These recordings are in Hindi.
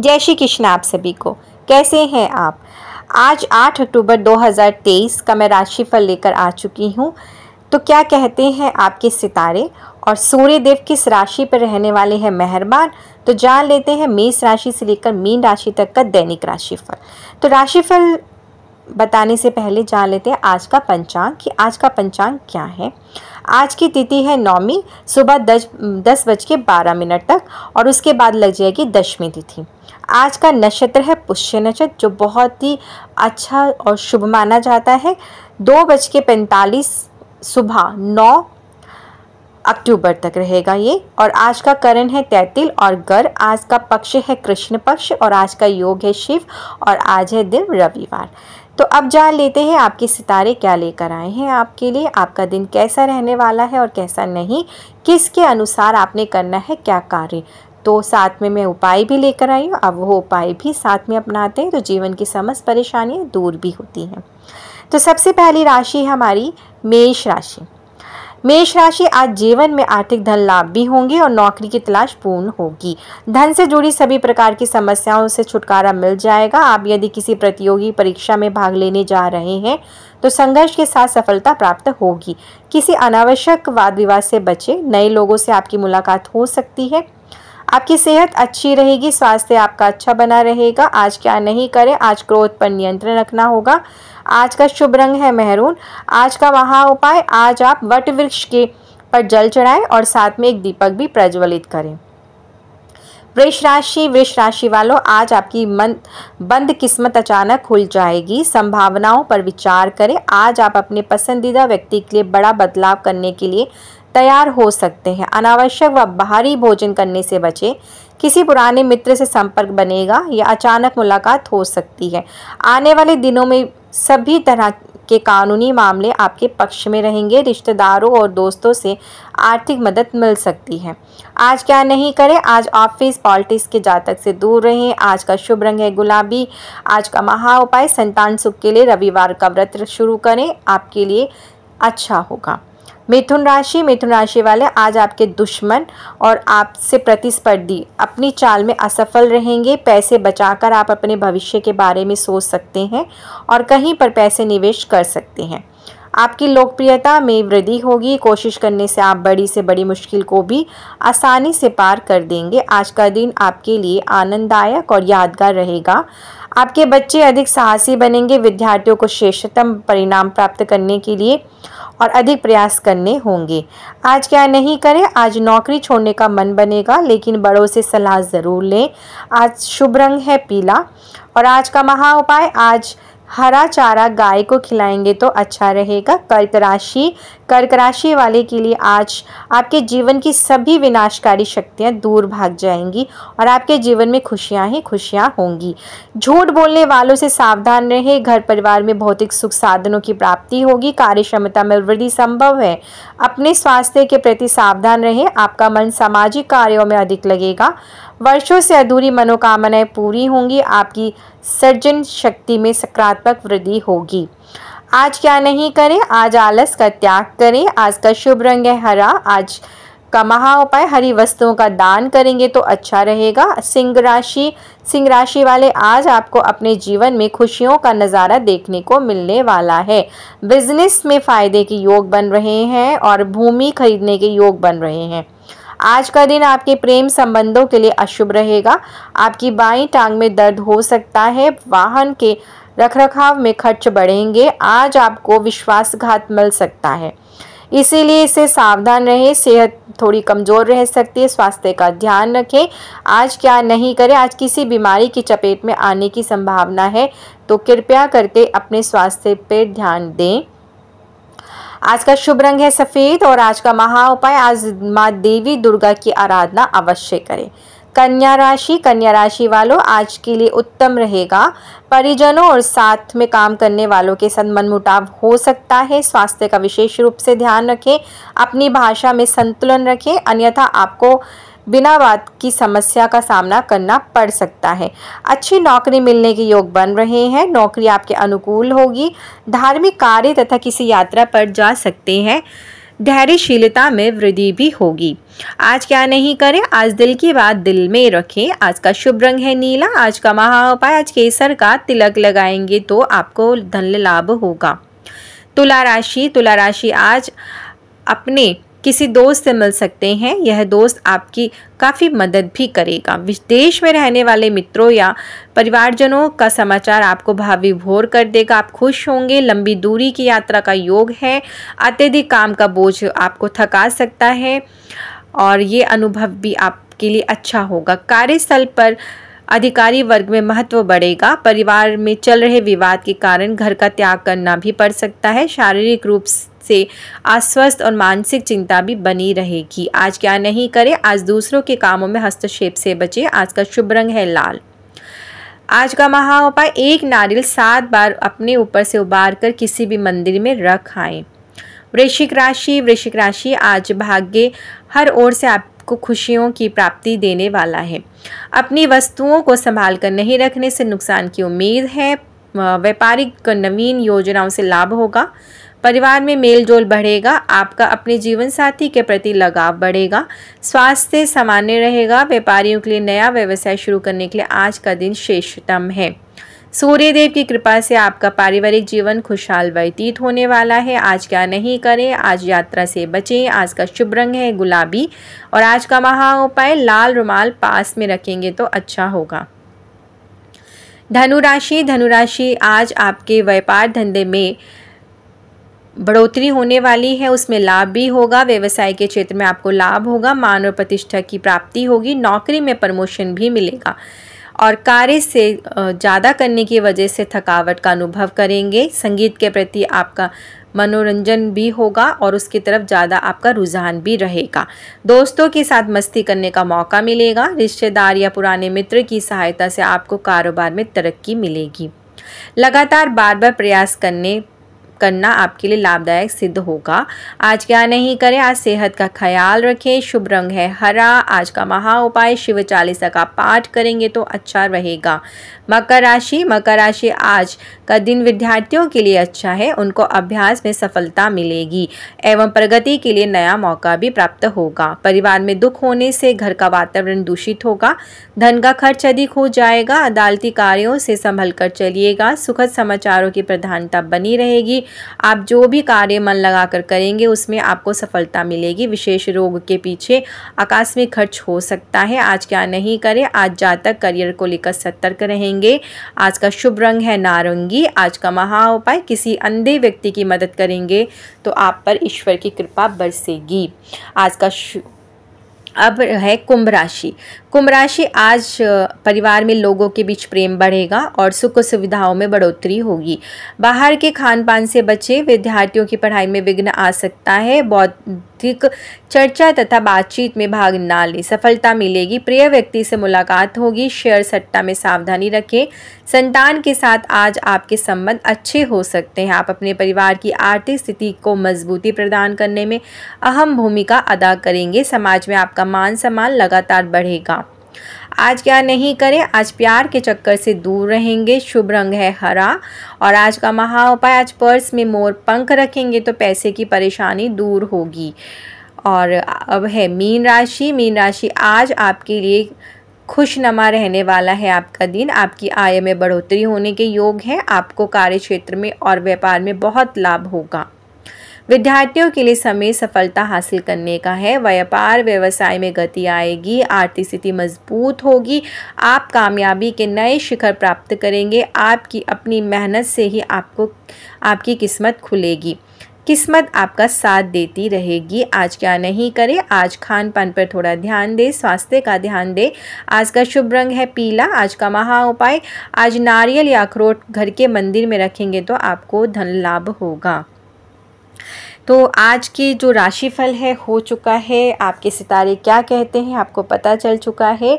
जय श्री कृष्ण आप सभी को कैसे हैं आप आज 8 अक्टूबर 2023 का मैं राशिफल लेकर आ चुकी हूँ तो क्या कहते हैं आपके सितारे और सूर्य देव किस राशि पर रहने वाले हैं मेहरबान तो जान लेते हैं मेष राशि से लेकर मीन राशि तक का दैनिक राशिफल तो राशिफल बताने से पहले जान लेते हैं आज का पंचांग कि आज का पंचांग क्या है आज की तिथि है नौमी सुबह दस दस बज के बारह मिनट तक और उसके बाद लग जाएगी दशमी तिथि आज का नक्षत्र है पुष्य नक्षत्र जो बहुत ही अच्छा और शुभ माना जाता है दो बज के पैंतालीस सुबह नौ अक्टूबर तक रहेगा ये और आज का करण है तैतिल और गर आज का पक्ष है कृष्ण पक्ष और आज का योग है शिव और आज है दिन रविवार तो अब जान लेते हैं आपके सितारे क्या लेकर आए हैं आपके लिए आपका दिन कैसा रहने वाला है और कैसा नहीं किसके अनुसार आपने करना है क्या कार्य तो साथ में मैं उपाय भी लेकर आई हूँ अब वो उपाय भी साथ में अपनाते हैं तो जीवन की समस्त परेशानियाँ दूर भी होती हैं तो सबसे पहली राशि है हमारी मेष राशि मेष राशि आज जीवन में आर्थिक धन लाभ भी होंगे और नौकरी की तलाश पूर्ण होगी धन से जुड़ी सभी प्रकार की समस्याओं से छुटकारा मिल जाएगा आप यदि किसी प्रतियोगी परीक्षा में भाग लेने जा रहे हैं तो संघर्ष के साथ सफलता प्राप्त होगी किसी अनावश्यक वाद विवाद से बचे नए लोगों से आपकी मुलाकात हो सकती है आपकी सेहत अच्छी रहेगी स्वास्थ्य आपका अच्छा बना रहेगा आज क्या नहीं करें आज क्रोध पर नियंत्रण रखना होगा आज का शुभ रंग है मेहरून आज का महा उपाय आज आप वट वृक्ष के पर जल चढ़ाएं और साथ में एक दीपक भी प्रज्वलित करें वृष राशि वृष राशि वालों आज आपकी मन बंद किस्मत अचानक खुल जाएगी संभावनाओं पर विचार करें आज आप अपने पसंदीदा व्यक्ति के लिए बड़ा बदलाव करने के लिए तैयार हो सकते हैं अनावश्यक व बाहरी भोजन करने से बचें किसी पुराने मित्र से संपर्क बनेगा या अचानक मुलाकात हो सकती है आने वाले दिनों में सभी तरह के कानूनी मामले आपके पक्ष में रहेंगे रिश्तेदारों और दोस्तों से आर्थिक मदद मिल सकती है आज क्या नहीं करें आज ऑफिस पॉलिटिक्स के जातक से दूर रहें आज का शुभ रंग है गुलाबी आज का महा उपाय संतान सुख के लिए रविवार का व्रत शुरू करें आपके लिए अच्छा होगा मिथुन राशि मिथुन राशि वाले आज आपके दुश्मन और आपसे प्रतिस्पर्धी अपनी चाल में असफल रहेंगे पैसे बचाकर आप अपने भविष्य के बारे में सोच सकते हैं और कहीं पर पैसे निवेश कर सकते हैं आपकी लोकप्रियता में वृद्धि होगी कोशिश करने से आप बड़ी से बड़ी मुश्किल को भी आसानी से पार कर देंगे आज का दिन आपके लिए आनंददायक और यादगार रहेगा आपके बच्चे अधिक साहसी बनेंगे विद्यार्थियों को श्रेष्ठतम परिणाम प्राप्त करने के लिए और अधिक प्रयास करने होंगे आज क्या नहीं करें आज नौकरी छोड़ने का मन बनेगा लेकिन बड़ों से सलाह ज़रूर लें आज शुभ रंग है पीला और आज का महा उपाय आज हरा चारा गाय को खिलाएंगे तो अच्छा रहेगा कर्क राशि कर्क राशि वाले के लिए आज आपके जीवन की सभी विनाशकारी शक्तियां दूर भाग जाएंगी और आपके जीवन में खुशियां ही खुशियां होंगी झूठ बोलने वालों से सावधान रहे घर परिवार में भौतिक सुख साधनों की प्राप्ति होगी कार्य क्षमता में वृद्धि संभव है अपने स्वास्थ्य के प्रति सावधान रहें आपका मन सामाजिक कार्यों में अधिक लगेगा वर्षों से अधूरी मनोकामनाएं पूरी होंगी आपकी सर्जन शक्ति में सकारात्मक वृद्धि होगी आज क्या नहीं करें आज आलस का त्याग करें आज का शुभ रंग है हरा आज का महा उपाय हरी वस्तुओं का दान करेंगे तो अच्छा रहेगा सिंह राशि सिंह राशि वाले आज आपको अपने जीवन में खुशियों का नज़ारा देखने को मिलने वाला है बिजनेस में फ़ायदे के योग बन रहे हैं और भूमि खरीदने के योग बन रहे हैं आज का दिन आपके प्रेम संबंधों के लिए अशुभ रहेगा आपकी बाई टांग में दर्द हो सकता है वाहन के रखरखाव में खर्च बढ़ेंगे आज आपको विश्वासघात मिल सकता है इसीलिए इसे सावधान रहें सेहत थोड़ी कमज़ोर रह सकती है स्वास्थ्य का ध्यान रखें आज क्या नहीं करें आज किसी बीमारी की चपेट में आने की संभावना है तो कृपया करके अपने स्वास्थ्य पर ध्यान दें आज का शुभ रंग है सफ़ेद और आज का महा उपाय आज माँ देवी दुर्गा की आराधना अवश्य करें कन्या राशि कन्या राशि वालों आज के लिए उत्तम रहेगा परिजनों और साथ में काम करने वालों के साथ मनमुटाव हो सकता है स्वास्थ्य का विशेष रूप से ध्यान रखें अपनी भाषा में संतुलन रखें अन्यथा आपको बिना बात की समस्या का सामना करना पड़ सकता है अच्छी नौकरी मिलने के योग बन रहे हैं नौकरी आपके अनुकूल होगी धार्मिक कार्य तथा किसी यात्रा पर जा सकते हैं धैर्यशीलता में वृद्धि भी होगी आज क्या नहीं करें आज दिल की बात दिल में रखें आज का शुभ रंग है नीला आज का महा उपाय आज केसर का तिलक लगाएंगे तो आपको धन लाभ होगा तुला राशि तुला राशि आज अपने किसी दोस्त से मिल सकते हैं यह दोस्त आपकी काफ़ी मदद भी करेगा विदेश में रहने वाले मित्रों या परिवारजनों का समाचार आपको भावी भोर कर देगा आप खुश होंगे लंबी दूरी की यात्रा का योग है अत्यधिक काम का बोझ आपको थका सकता है और ये अनुभव भी आपके लिए अच्छा होगा कार्यस्थल पर अधिकारी वर्ग में महत्व बढ़ेगा परिवार में चल रहे विवाद के कारण घर का त्याग करना भी पड़ सकता है शारीरिक रूप से अस्वस्थ और मानसिक चिंता भी बनी रहेगी आज क्या नहीं करें आज दूसरों के कामों में हस्तक्षेप से बचे आज का शुभ रंग है लाल आज का महा उपाय एक नारियल सात बार अपने ऊपर से उबार कर किसी भी मंदिर में रख आए वृश्चिक राशि वृश्चिक राशि आज भाग्य हर ओर से आप आपको खुशियों की प्राप्ति देने वाला है अपनी वस्तुओं को संभाल कर नहीं रखने से नुकसान की उम्मीद है व्यापारिक नवीन योजनाओं से लाभ होगा परिवार में मेल जोल बढ़ेगा आपका अपने जीवन साथी के प्रति लगाव बढ़ेगा स्वास्थ्य सामान्य रहेगा व्यापारियों के लिए नया व्यवसाय शुरू करने के लिए आज का दिन श्रेष्ठतम है सूर्य देव की कृपा से आपका पारिवारिक जीवन खुशहाल व्यतीत होने वाला है आज क्या नहीं करें आज यात्रा से बचें आज का शुभ रंग है गुलाबी और आज का महा उपाय लाल रुमाल पास में रखेंगे तो अच्छा होगा धनुराशि धनुराशि आज आपके व्यापार धंधे में बढ़ोतरी होने वाली है उसमें लाभ भी होगा व्यवसाय के क्षेत्र में आपको लाभ होगा मान और प्रतिष्ठा की प्राप्ति होगी नौकरी में प्रमोशन भी मिलेगा और कार्य से ज़्यादा करने की वजह से थकावट का अनुभव करेंगे संगीत के प्रति आपका मनोरंजन भी होगा और उसकी तरफ ज़्यादा आपका रुझान भी रहेगा दोस्तों के साथ मस्ती करने का मौका मिलेगा रिश्तेदार या पुराने मित्र की सहायता से आपको कारोबार में तरक्की मिलेगी लगातार बार बार प्रयास करने करना आपके लिए लाभदायक सिद्ध होगा आज क्या नहीं करें आज सेहत का ख्याल रखें शुभ रंग है हरा आज का महा उपाय शिव चालीसा का पाठ करेंगे तो अच्छा रहेगा मकर राशि मकर राशि आज का दिन विद्यार्थियों के लिए अच्छा है उनको अभ्यास में सफलता मिलेगी एवं प्रगति के लिए नया मौका भी प्राप्त होगा परिवार में दुख होने से घर का वातावरण दूषित होगा धन का खर्च अधिक हो जाएगा अदालती कार्यों से संभल कर चलिएगा सुखद समाचारों की प्रधानता बनी रहेगी आप जो भी कार्य मन लगा कर करेंगे उसमें आपको सफलता मिलेगी विशेष रोग के पीछे आकस्मिक खर्च हो सकता है आज क्या नहीं करें आज जातक करियर को लेकर सतर्क रहेंगे आज का शुभ रंग है नारंगी आज का महा उपाय किसी अंधे व्यक्ति की मदद करेंगे तो आप पर ईश्वर की कृपा बरसेगी आज का अब है कुंभ राशि कुंभ राशि आज परिवार में लोगों के बीच प्रेम बढ़ेगा और सुख सुविधाओं में बढ़ोतरी होगी बाहर के खान पान से बचे विद्यार्थियों की पढ़ाई में विघ्न आ सकता है बहुत आर्थिक चर्चा तथा बातचीत में भाग न लें सफलता मिलेगी प्रिय व्यक्ति से मुलाकात होगी शेयर सट्टा में सावधानी रखें संतान के साथ आज आपके संबंध अच्छे हो सकते हैं आप अपने परिवार की आर्थिक स्थिति को मजबूती प्रदान करने में अहम भूमिका अदा करेंगे समाज में आपका मान सम्मान लगातार बढ़ेगा आज क्या नहीं करें आज प्यार के चक्कर से दूर रहेंगे शुभ रंग है हरा और आज का महा उपाय आज पर्स में मोर पंख रखेंगे तो पैसे की परेशानी दूर होगी और अब है मीन राशि मीन राशि आज आपके लिए खुशनमा रहने वाला है आपका दिन आपकी आय में बढ़ोतरी होने के योग है आपको कार्य क्षेत्र में और व्यापार में बहुत लाभ होगा विद्यार्थियों के लिए समय सफलता हासिल करने का है व्यापार व्यवसाय में गति आएगी आर्थिक स्थिति मजबूत होगी आप कामयाबी के नए शिखर प्राप्त करेंगे आपकी अपनी मेहनत से ही आपको आपकी किस्मत खुलेगी किस्मत आपका साथ देती रहेगी आज क्या नहीं करें आज खान पान पर थोड़ा ध्यान दें स्वास्थ्य का ध्यान दें आज का शुभ रंग है पीला आज का महा उपाय आज नारियल या अखरोट घर के मंदिर में रखेंगे तो आपको धन लाभ होगा तो आज की जो राशिफल है हो चुका है आपके सितारे क्या कहते हैं आपको पता चल चुका है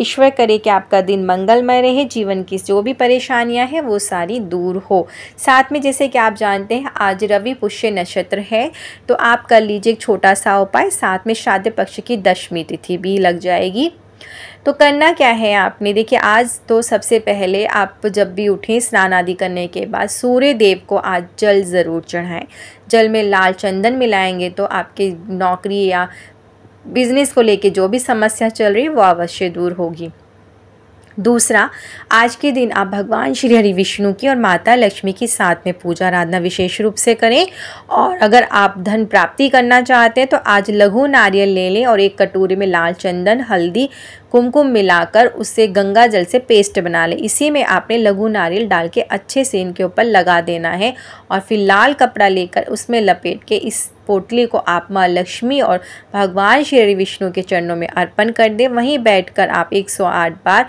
ईश्वर करे कि आपका दिन मंगलमय रहे जीवन की जो भी परेशानियां हैं वो सारी दूर हो साथ में जैसे कि आप जानते हैं आज रवि पुष्य नक्षत्र है तो आप कर लीजिए एक छोटा सा उपाय साथ में श्राद्ध पक्ष की दशमी तिथि भी लग जाएगी तो करना क्या है आपने देखिए आज तो सबसे पहले आप जब भी उठें स्नान आदि करने के बाद सूर्य देव को आज जल ज़रूर चढ़ाएं जल में लाल चंदन मिलाएंगे तो आपकी नौकरी या बिज़नेस को लेके जो भी समस्या चल रही है वो अवश्य दूर होगी दूसरा आज के दिन आप भगवान श्री हरि विष्णु की और माता लक्ष्मी की साथ में पूजा आराधना विशेष रूप से करें और अगर आप धन प्राप्ति करना चाहते हैं तो आज लघु नारियल ले लें और एक कटोरे में लाल चंदन हल्दी कुमकुम मिलाकर उससे गंगा जल से पेस्ट बना ले इसी में आपने लघु नारियल डाल के अच्छे से इनके ऊपर लगा देना है और फिर लाल कपड़ा लेकर उसमें लपेट के इस पोटली को आप माँ लक्ष्मी और भगवान श्री विष्णु के चरणों में अर्पण कर दें वहीं बैठकर आप 108 बार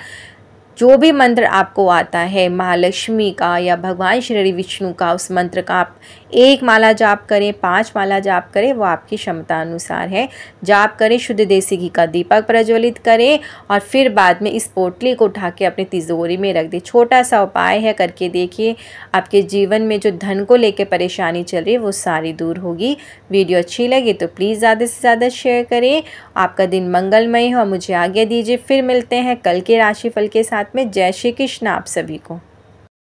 जो भी मंत्र आपको आता है महालक्ष्मी का या भगवान श्री विष्णु का उस मंत्र का आप एक माला जाप करें पांच माला जाप करें वो आपकी क्षमता अनुसार है जाप करें शुद्ध देसी घी का दीपक प्रज्वलित करें और फिर बाद में इस पोटली को उठा के अपनी तिजोरी में रख दें छोटा सा उपाय है करके देखिए आपके जीवन में जो धन को लेकर परेशानी चल रही है वो सारी दूर होगी वीडियो अच्छी लगी तो प्लीज़ ज़्यादा से ज़्यादा शेयर करें आपका दिन मंगलमय हो मुझे आज्ञा दीजिए फिर मिलते हैं कल के राशिफल के साथ में जय श्री कृष्ण आप सभी को